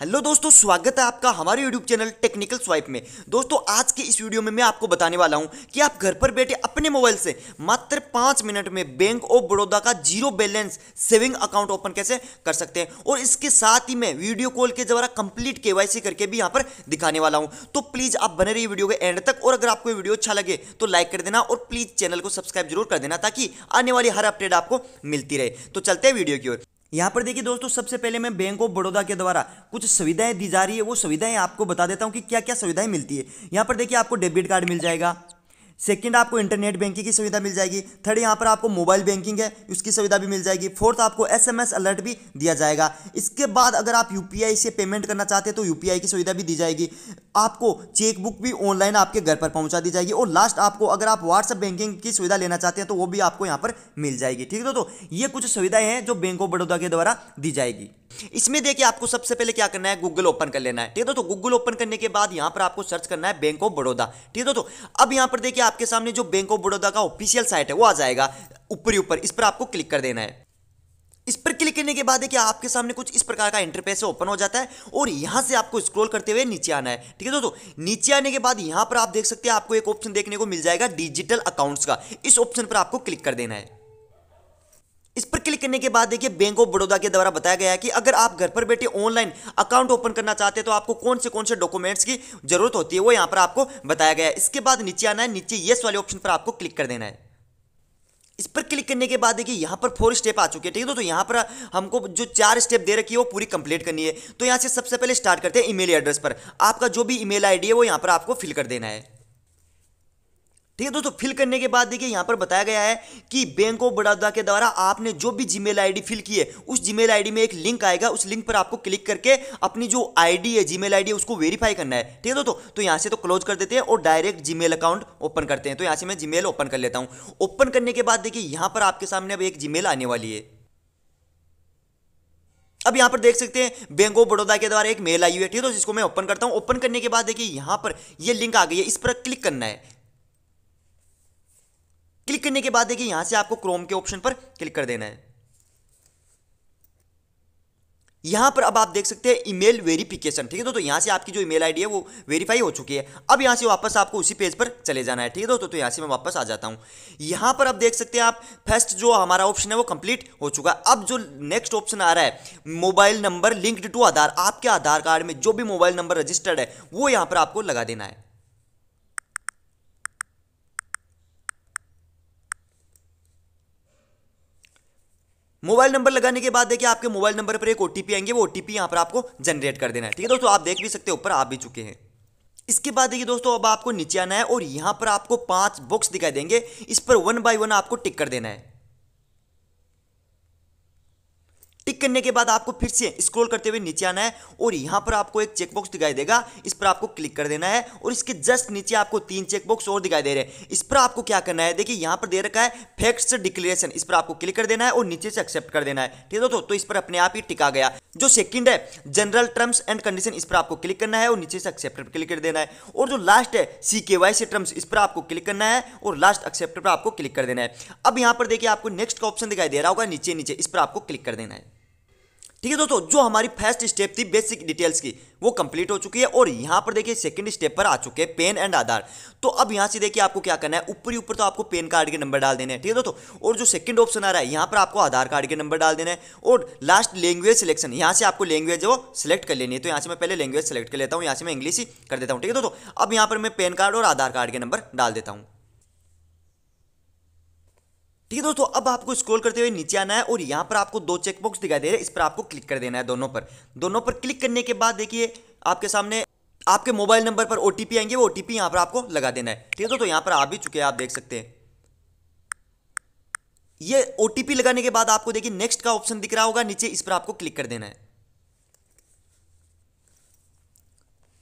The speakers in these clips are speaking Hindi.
हेलो दोस्तों स्वागत है आपका हमारे यूट्यूब चैनल टेक्निकल स्वाइप में दोस्तों आज के इस वीडियो में मैं आपको बताने वाला हूं कि आप घर पर बैठे अपने मोबाइल से मात्र पाँच मिनट में बैंक ऑफ बड़ौदा का zero balance saving account open कैसे कर सकते हैं और इसके साथ ही मैं वीडियो कॉल के द्वारा कंप्लीट के करके भी यहाँ पर दिखाने वाला हूँ तो प्लीज़ आप बने रही वीडियो के एंड तक और अगर आपको वीडियो अच्छा लगे तो लाइक कर देना और प्लीज़ चैनल को सब्सक्राइब जरूर कर देना ताकि आने वाली हर अपडेट आपको मिलती रहे तो चलते हैं वीडियो की ओर यहाँ पर देखिए दोस्तों सबसे पहले मैं बैंक ऑफ बड़ौदा के द्वारा कुछ सुविधाएं दी जा रही है वो सुविधाएं आपको बता देता हूँ कि क्या क्या सुविधाएं मिलती है यहाँ पर देखिए आपको डेबिट कार्ड मिल जाएगा सेकंड आपको इंटरनेट बैंकिंग की सुविधा मिल जाएगी थर्ड यहाँ पर आपको मोबाइल बैंकिंग है उसकी सुविधा भी मिल जाएगी फोर्थ आपको एसएमएस अलर्ट भी दिया जाएगा इसके बाद अगर आप यूपीआई से पेमेंट करना चाहते हैं तो यूपीआई की सुविधा भी दी जाएगी आपको चेकबुक भी ऑनलाइन आपके घर पर पहुँचा दी जाएगी और लास्ट आपको अगर आप व्हाट्सअप बैंकिंग की सुविधा लेना चाहते हैं तो वो भी आपको यहाँ पर मिल जाएगी ठीक है दोस्तों ये कुछ सुविधाएं हैं जो बैंक ऑफ बड़ौदा के द्वारा दी जाएगी इसमें देखिए आपको सबसे पहले क्या करना है गूगल ओपन कर लेना है ठीक है दोस्तों गूगल ओपन करने के बाद यहाँ पर आपको सर्च करना है बैंक ऑफ बड़ौदा ठीक है दोस्तों अब यहाँ पर देखिए आपके सामने जो बैंक ऑफ बड़ौदा का ऑफिशियल साइट है वो आ जाएगा ऊपर ऊपर इस पर आपको क्लिक कर देना है इस पर क्लिक करने के बाद है कि आपके सामने कुछ इस प्रकार का इंटरफेस ओपन हो जाता है और यहां से आपको स्क्रॉल करते हुए नीचे आना है ठीक है दोस्तों नीचे आने के बाद यहां पर आप देख सकते हैं आपको एक ऑप्शन देखने को मिल जाएगा डिजिटल अकाउंट्स का इस ऑप्शन पर आपको क्लिक कर देना है इस पर क्लिक करने के बाद देखिए बैंक ऑफ बड़ौदा के द्वारा बताया गया है कि अगर आप घर पर बैठे ऑनलाइन अकाउंट ओपन करना चाहते हैं तो आपको कौन से कौन से डॉक्यूमेंट्स की जरूरत होती है वो यहां पर आपको बताया गया है इसके बाद नीचे आना है नीचे येस वाले ऑप्शन पर आपको क्लिक कर देना है इस पर क्लिक करने के बाद देखिए यहाँ पर फोर स्टेप आ चुके हैं ठीक है तो यहाँ पर हमको जो चार स्टेप दे रखी है वो पूरी कंप्लीट करनी है तो यहाँ से सबसे पहले स्टार्ट करते हैं ईमेल एड्रेस पर आपका जो भी ईमेल आईडी है वो यहाँ पर आपको फिल कर देना है ठीक है दोस्तों फिल करने के बाद देखिए यहाँ पर बताया गया है कि बैंक ऑफ बड़ौदा के द्वारा आपने जो भी जीमेल मेल फिल की है उस जीमेल मेल में एक लिंक आएगा उस लिंक पर आपको क्लिक करके अपनी जो आई है जीमेल है उसको वेरीफाई करना है ठीक है दोस्तों तो यहाँ से तो क्लोज कर देते हैं और डायरेक्ट जीमेल अकाउंट ओपन करते हैं तो यहाँ से मैं जीमेल ओपन कर लेता हूँ ओपन करने के बाद देखिए यहाँ पर आपके सामने अब एक जीमेल आने वाली है अब यहां पर देख सकते हैं बैंक ऑफ बड़ौदा के द्वारा एक मेल आई हुई है ठीक है तो जिसको मैं ओपन करता हूँ ओपन करने के बाद देखिए यहां पर ये लिंक आ गई है इस पर क्लिक करना है करने के बाद देखिए यहां से आपको क्रोम के ऑप्शन पर क्लिक कर देना है यहां पर अब आप देख सकते हैं ईमेल वेरिफिकेशन ठीक है दोस्तों तो यहां से आपकी जो ईमेल आईडी है वो वेरीफाई हो चुकी है अब यहां से वापस आपको उसी पेज पर चले जाना है ठीक है दोस्तों तो, तो यहां से मैं वापस आ जाता हूं यहां पर अब देख सकते हैं आप फर्स्ट जो हमारा ऑप्शन है वो कंप्लीट हो चुका है अब जो नेक्स्ट ऑप्शन आ रहा है mobile number linked to Aadhaar आपके आधार कार्ड में जो भी मोबाइल नंबर रजिस्टर्ड है वो यहां पर आपको लगा देना है मोबाइल नंबर लगाने के बाद देखिए आपके मोबाइल नंबर पर एक ओटीपी आएंगे वो ओटीपी यहाँ पर आपको जनरेट कर देना है ठीक है दोस्तों आप देख भी सकते हो ऊपर आप भी चुके हैं इसके बाद देखिए दोस्तों अब आपको नीचे आना है और यहाँ पर आपको पांच बॉक्स दिखाई देंगे इस पर वन बाय वन आपको टिक कर देना है टिक करने के बाद आपको फिर से स्क्रॉल करते हुए नीचे आना है और यहाँ पर आपको एक चेकबॉक्स दिखाई देगा इस पर आपको क्लिक कर देना है और इसके जस्ट नीचे आपको तीन चेकबॉक्स और दिखाई दे रहे हैं इस पर आपको क्या करना है देखिए यहाँ पर दे रखा है फैक्ट्स डिक्लेरेशन इस पर आपको क्लिक कर देना है और नीचे से एक्सेप्ट कर देना है ठीक है दोस्तों तो इस पर अपने आप ही टिका गया जो सेकंड है जनरल टर्म्स एंड कंडीशन इस पर आपको क्लिक करना है और नीचे से एक्सेप्ट पर क्लिक कर देना है और जो लास्ट है सी के वाई टर्म्स इस पर आपको क्लिक करना है और लास्ट एक्सेप्ट पर आपको क्लिक कर देना है अब यहां पर देखिए आपको नेक्स्ट का ऑप्शन दिखाई दे रहा होगा नीचे नीचे इस पर आपको क्लिक कर देना है ठीक है दोस्तों जो हमारी फर्स्ट स्टेप थी बेसिक डिटेल्स की वो कंप्लीट हो चुकी है और यहाँ पर देखिए सेकंड स्टेप पर आ चुके हैं पेन एंड आधार तो अब यहाँ से देखिए आपको क्या करना है ऊपर ही ऊपर तो आपको पेन कार्ड के नंबर डाल देने हैं ठीक है दोस्तों और जो सेकंड ऑप्शन आ रहा है यहाँ पर आपको आधार कार्ड के नंबर डाल देना है और लास्ट लैंग्वेज सिलेक्शन यहाँ से आपको लैंग्वेज वो सिलेक्ट कर लेनी है तो यहाँ से मैं पहले लैंग्वेज सेलेक्ट कर लेता हूँ यहाँ से मैं इंग्लिश ही कर देता हूँ ठीक है दोस्तों अब यहाँ पर मैं पेन कार्ड और आधार कार्ड के नंबर डाल देता हूँ ठीक है दोस्तों अब आपको स्क्रॉल करते हुए नीचे आना है और यहाँ पर आपको दो चेक बॉक्स दिखाई दे रहे हैं इस पर आपको क्लिक कर देना है दोनों पर दोनों पर क्लिक करने के बाद देखिए आपके सामने आपके मोबाइल नंबर पर ओ आएंगे वो ओ टी पर आपको लगा देना है ठीक है दोस्तों यहाँ पर आ भी चुके हैं आप देख सकते हैं ये ओ लगाने के बाद आपको देखिए नेक्स्ट का ऑप्शन दिख रहा होगा नीचे इस पर आपको क्लिक कर देना है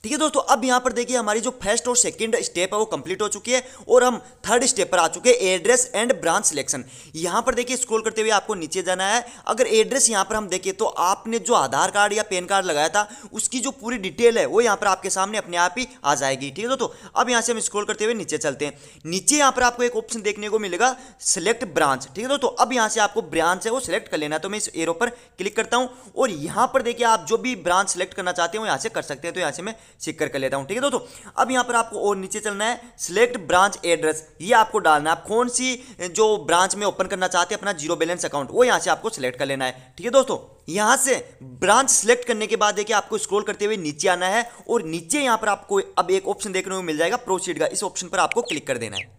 ठीक है दोस्तों अब यहां पर देखिए हमारी जो फर्स्ट और सेकंड स्टेप है वो कंप्लीट हो चुकी है और हम थर्ड स्टेप पर आ चुके हैं एड्रेस एंड ब्रांच सिलेक्शन यहां पर देखिए स्क्रॉल करते हुए आपको नीचे जाना है अगर एड्रेस यहां पर हम देखें तो आपने जो आधार कार्ड या पैन कार्ड लगाया था उसकी जो पूरी डिटेल है वो यहां पर आपके सामने अपने आप ही आ जाएगी ठीक है दोस्तों अब यहां से हम स्क्रोल करते हुए नीचे चलते हैं नीचे यहां पर आपको एक ऑप्शन देखने को मिलेगा सिलेक्ट ब्रांच ठीक है दोस्तों अब यहां से आपको ब्रांच है वो सिलेक्ट कर लेना तो मैं इस एरो पर क्लिक करता हूँ और यहां पर देखिए आप जो भी ब्रांच सेलेक्ट करना चाहते हो यहां से कर सकते हैं तो यहाँ से मैं चेक करके लेता हूँ ठीक है दोस्तों अब यहाँ पर आपको और नीचे चलना है सिलेक्ट ब्रांच एड्रेस ये आपको डालना है आप कौन सी जो ब्रांच में ओपन करना चाहते हैं अपना जीरो बैलेंस अकाउंट वो यहाँ से आपको सिलेक्ट कर लेना है ठीक है दोस्तों यहाँ से ब्रांच सेलेक्ट करने के बाद देखिए आपको स्क्रॉल करते हुए नीचे आना है और नीचे यहाँ पर आपको अब एक ऑप्शन देखने को मिल जाएगा प्रोसीड का इस ऑप्शन पर आपको क्लिक कर देना है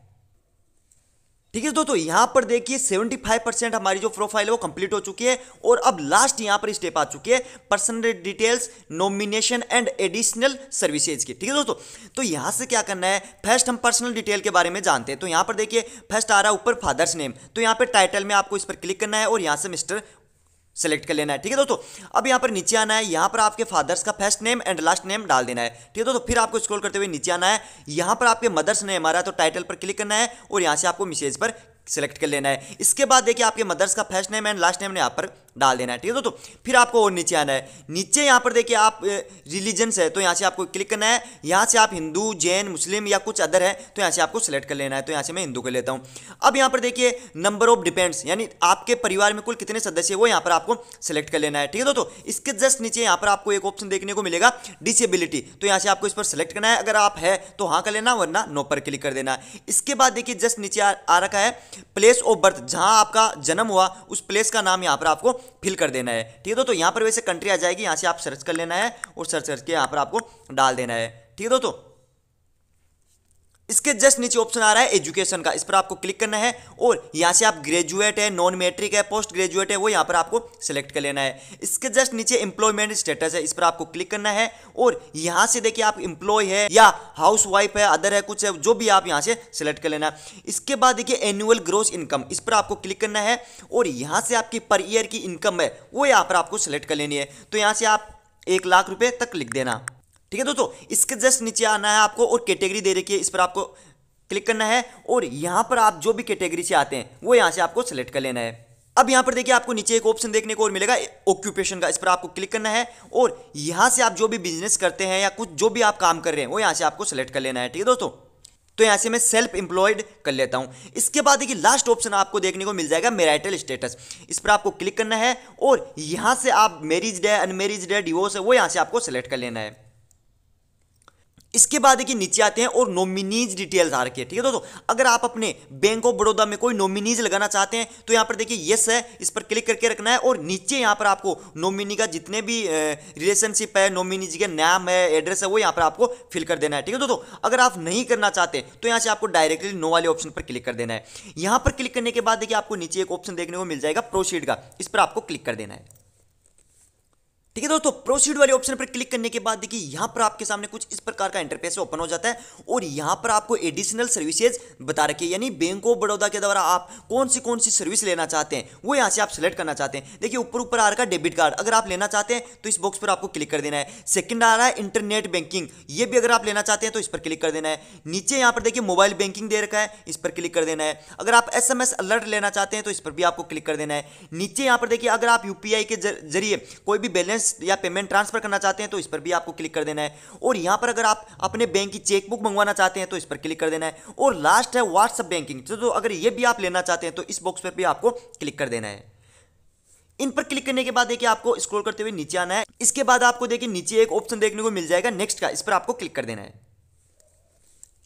ठीक है दोस्तों यहां पर देखिए 75 परसेंट हमारी जो प्रोफाइल है वो कंप्लीट हो चुकी है और अब लास्ट यहां पर स्टेप आ चुकी है personal details nomination and additional services की ठीक है दोस्तों तो यहां से क्या करना है फर्स्ट हम पर्सनल डिटेल के बारे में जानते हैं तो यहां पर देखिए फर्स्ट आ रहा है ऊपर फादर्स नेम तो यहां पर टाइटल में आपको इस पर क्लिक करना है और यहां से मिस्टर सेलेक्ट कर लेना है ठीक है दोस्तों अब यहाँ पर नीचे आना है यहाँ पर आपके फादर्स का first name and last name डाल देना है ठीक है दोस्तों फिर आपको स्क्रॉल करते हुए नीचे आना है यहाँ पर आपके मदर्स नेम आ रहा है तो टाइटल पर क्लिक करना है और यहाँ से आपको मैसेज पर सेलेक्ट कर लेना है इसके बाद देखिए आपके मदर्स का first name and last name ने यहाँ पर डाल देना है ठीक है दोस्तों फिर आपको और नीचे आना है नीचे यहाँ पर देखिए आप रिलीजन्स है तो यहाँ से आपको क्लिक करना है यहाँ से आप हिंदू जैन मुस्लिम या कुछ अदर है तो यहाँ से आपको सेलेक्ट कर लेना है तो यहाँ से मैं हिंदू कर लेता हूँ अब यहाँ पर देखिए नंबर ऑफ डिपेंड्स यानी आपके परिवार में कुल कितने सदस्य है वो यहाँ पर आपको सेलेक्ट कर लेना है ठीक है दोस्तों इसके जस्ट नीचे यहाँ पर आपको एक ऑप्शन देखने को मिलेगा डिसेबिलिटी तो यहाँ से आपको इस पर सेलेक्ट करना है अगर आप है तो हाँ कर लेना वरना नो पर क्लिक कर देना है इसके बाद देखिए जस्ट नीचे आ, आ रखा है प्लेस ऑफ बर्थ जहाँ आपका जन्म हुआ उस प्लेस का नाम यहाँ पर आपको फिल कर देना है ठीक है दोस्तों यहाँ पर वैसे कंट्री आ जाएगी यहाँ से आप सर्च कर लेना है और सर्च करके यहाँ पर आपको डाल देना है ठीक है दोस्तों इसके जस्ट नीचे ऑप्शन आ रहा है एजुकेशन का इस पर आपको क्लिक करना है और यहाँ से आप ग्रेजुएट है नॉन मैट्रिक है पोस्ट ग्रेजुएट है वो यहाँ पर आपको सेलेक्ट कर लेना है इसके जस्ट नीचे एम्प्लॉयमेंट स्टेटस है इस पर आपको क्लिक करना है और यहाँ से देखिए आप इम्प्लॉय है या हाउस वाइफ है अदर है कुछ है जो भी आप यहाँ से सेलेक्ट कर लेना है इसके बाद देखिए एनुअल ग्रोथ इनकम इस पर आपको क्लिक करना है और यहाँ से आपकी पर ईयर की इनकम है वो यहाँ पर आपको सेलेक्ट कर लेनी है तो यहाँ से आप एक लाख रुपये तक लिख देना ठीक है दोस्तों इसके जस्ट नीचे आना है आपको और कैटेगरी दे रखी है इस पर आपको क्लिक करना है और यहां पर आप जो भी कैटेगरी से आते हैं वो यहाँ से आपको सेलेक्ट कर लेना है अब यहां पर देखिए आपको नीचे एक ऑप्शन देखने को और मिलेगा ऑक्यूपेशन का इस पर आपको क्लिक करना है और यहां से आप जो भी बिजनेस करते हैं या कुछ जो भी आप काम कर रहे हैं वो यहां से आपको सेलेक्ट कर लेना है ठीक है दोस्तों तो यहाँ से मैं सेल्फ एम्प्लॉयड कर लेता हूँ इसके बाद देखिए लास्ट ऑप्शन आपको देखने को मिल जाएगा मेराइटल स्टेटस इस पर आपको क्लिक करना है और यहाँ से आप married unmarried divorce है वो यहाँ से आपको सेलेक्ट कर लेना है इसके बाद देखिए नीचे आते हैं और नोमिनीज डिटेल्स आ रखे ठीक है दोस्तों अगर आप अपने बैंक ऑफ बड़ौदा में कोई नोमिनीज लगाना चाहते हैं तो यहाँ पर देखिए यस है इस पर क्लिक करके रखना है और नीचे यहाँ पर आपको नोमिनी का जितने भी रिलेशनशिप है जी का नाम है एड्रेस है वो यहाँ पर आपको फिल कर देना है ठीक है दोस्तों अगर आप नहीं करना चाहते तो यहाँ से आपको डायरेक्टली नो वाले ऑप्शन पर क्लिक कर देना है यहाँ पर क्लिक करने के बाद देखिए आपको नीचे एक ऑप्शन देखने को मिल जाएगा प्रोसीड का इस पर आपको क्लिक कर देना है ठीक है दोस्तों प्रोसीड वाले ऑप्शन पर क्लिक करने के बाद देखिए यहां पर आपके सामने कुछ इस प्रकार का इंटरफेस ओपन हो जाता है और यहां पर आपको एडिशनल सर्विसेज बता रखी है यानी बैंक ऑफ बड़ौदा के द्वारा आप कौन सी कौन सी सर्विस लेना चाहते हैं वो यहां से आप सिलेक्ट करना चाहते हैं देखिए ऊपर ऊपर आ रहा है डेबिट कार्ड अगर आप लेना चाहते हैं तो इस बॉक्स पर आपको क्लिक कर देना है सेकंड आ रहा है इंटरनेट बैंकिंग ये भी अगर आप लेना चाहते हैं तो इस पर क्लिक कर देना है नीचे यहां पर देखिए मोबाइल बैंकिंग दे रखा है इस पर क्लिक कर देना है अगर आप एस अलर्ट लेना चाहते हैं तो इस पर भी आपको क्लिक कर देना है नीचे यहां पर देखिए अगर आप यूपीआई के जरिए कोई भी बैलेंस बिजनेस या पेमेंट ट्रांसफर करना चाहते हैं तो इस पर भी आपको क्लिक कर देना है और यहाँ पर अगर आप अपने बैंक की चेकबुक मंगवाना चाहते हैं तो इस पर क्लिक कर देना है और लास्ट है व्हाट्सअप बैंकिंग तो, तो अगर ये भी आप लेना चाहते हैं तो इस बॉक्स पर भी आपको क्लिक कर देना है इन पर क्लिक करने के बाद देखिए आपको स्क्रोल करते हुए नीचे आना है इसके बाद आपको देखिए नीचे एक ऑप्शन देखने को मिल जाएगा नेक्स्ट का इस पर आपको क्लिक कर देना है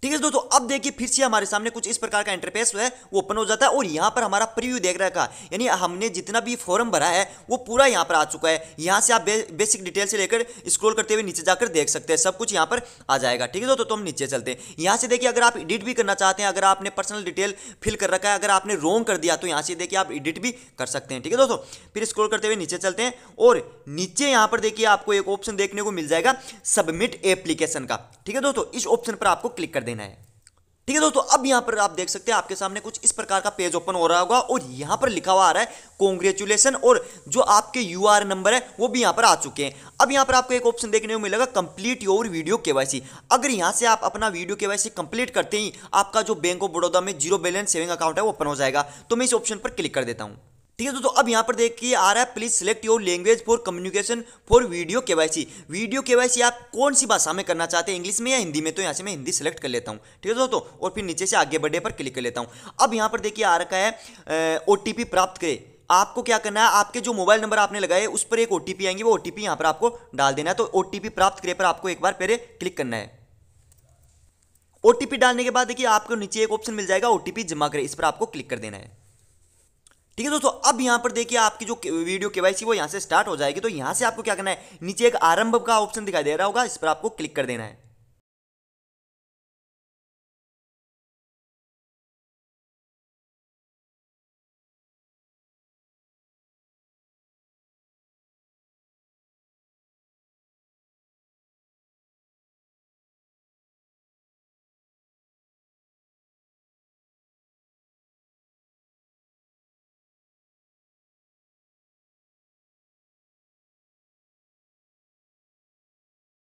ठीक है दोस्तों अब देखिए फिर से हमारे सामने कुछ इस प्रकार का इंटरफेस है वो ओपन हो जाता है और यहाँ पर हमारा प्रीव्यू देख रखा है यानी हमने जितना भी फॉर्म भरा है वो पूरा यहाँ पर आ चुका है यहाँ से आप बे, बेसिक डिटेल से लेकर स्क्रॉल करते हुए नीचे जाकर देख सकते हैं सब कुछ यहाँ पर आ जाएगा ठीक है दोस्तों तो हम नीचे चलते हैं यहाँ से देखिए अगर आप एडिट भी करना चाहते हैं अगर आपने पर्सनल डिटेल फिल कर रखा है अगर आपने रोंग कर दिया तो यहाँ से देखिए आप एडिट भी कर सकते हैं ठीक है दोस्तों फिर स्क्रोल करते हुए नीचे चलते हैं और नीचे यहाँ पर देखिए आपको एक ऑप्शन देखने को मिल जाएगा सबमिट एप्लीकेशन का ठीक है दोस्तों इस ऑप्शन पर आपको क्लिक कर दें देना है ठीक है दोस्तों अब यहां पर आप देख सकते हैं आपके सामने कुछ इस प्रकार का पेज ओपन हो रहा होगा और यहां पर लिखा हुआ आ रहा है कॉन्ग्रेचुलेसन और जो आपके यू नंबर है वो भी यहां पर आ चुके हैं अब यहां पर आपको एक ऑप्शन देखने को मिलेगा कंप्लीट योर वीडियो केवाईसी अगर यहां से आप अपना वीडियो केवाईसी कंप्लीट करते ही आपका जो बैंक ऑफ बड़ौदा में जीरो बैलेंस सेविंग अकाउंट है वो ओपन हो जाएगा तो मैं इस ऑप्शन पर क्लिक कर देता हूँ ठीक है दोस्तों अब यहाँ पर देखिए आ रहा है please select your language for communication for video KYC video KYC आप कौन सी भाषा में करना चाहते हैं इंग्लिश में या हिंदी में तो यहाँ से मैं हिंदी सेलेक्ट कर लेता हूँ ठीक है दोस्तों और फिर नीचे से आगे बढ़े पर क्लिक कर लेता हूँ अब यहाँ पर देखिए आ रखा है ओ प्राप्त करे आपको क्या करना है आपके जो मोबाइल नंबर आपने लगाए उस पर एक ओ आएंगे वो ओ टी यहाँ पर आपको डाल देना है तो ओ प्राप्त करे पर आपको एक बार पहले क्लिक करना है ओ डालने के बाद देखिए आपको नीचे एक ऑप्शन मिल जाएगा ओ जमा करे इस पर आपको क्लिक कर देना है ठीक है दोस्तों अब यहां पर देखिए आपकी जो वीडियो के वो यहां से स्टार्ट हो जाएगी तो यहां से आपको क्या करना है नीचे एक आरंभ का ऑप्शन दिखाई दे रहा होगा इस पर आपको क्लिक कर देना है